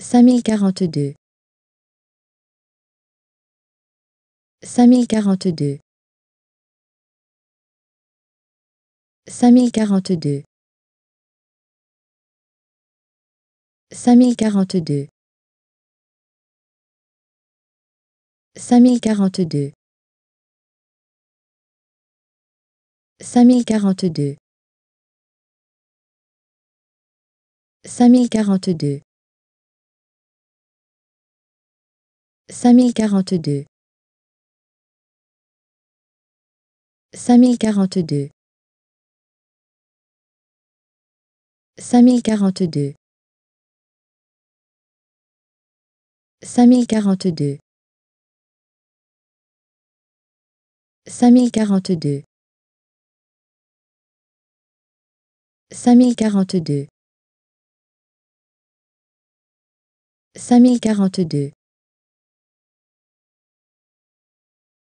5042 5042 5042 5042 5042 5042 5042 5042 5042 5042 5042 5042 5042 5042